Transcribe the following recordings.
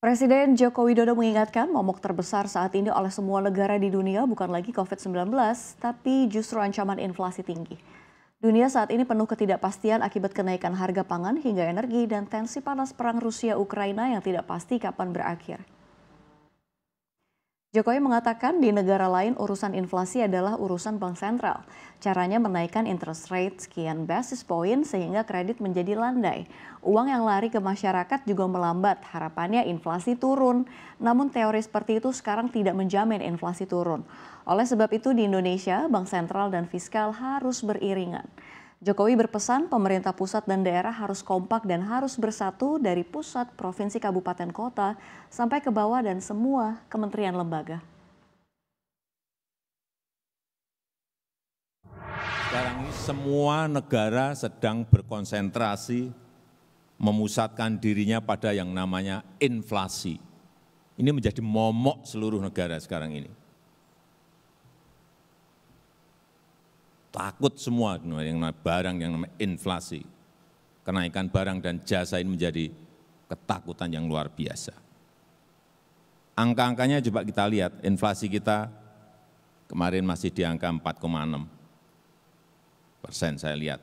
Presiden Joko Widodo mengingatkan momok terbesar saat ini oleh semua negara di dunia bukan lagi COVID-19, tapi justru ancaman inflasi tinggi. Dunia saat ini penuh ketidakpastian akibat kenaikan harga pangan hingga energi dan tensi panas perang Rusia-Ukraina yang tidak pasti kapan berakhir. Jokowi mengatakan di negara lain urusan inflasi adalah urusan bank sentral. Caranya menaikkan interest rate sekian basis point sehingga kredit menjadi landai. Uang yang lari ke masyarakat juga melambat, harapannya inflasi turun. Namun teori seperti itu sekarang tidak menjamin inflasi turun. Oleh sebab itu di Indonesia, bank sentral dan fiskal harus beriringan. Jokowi berpesan pemerintah pusat dan daerah harus kompak dan harus bersatu dari pusat, provinsi, kabupaten, kota sampai ke bawah dan semua kementerian lembaga. Sekarang ini semua negara sedang berkonsentrasi memusatkan dirinya pada yang namanya inflasi. Ini menjadi momok seluruh negara sekarang ini. takut semua yang namanya barang, yang namanya inflasi. Kenaikan barang dan jasa ini menjadi ketakutan yang luar biasa. Angka-angkanya coba kita lihat, inflasi kita kemarin masih di angka 4,6 persen saya lihat.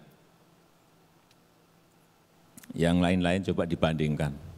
Yang lain-lain coba dibandingkan.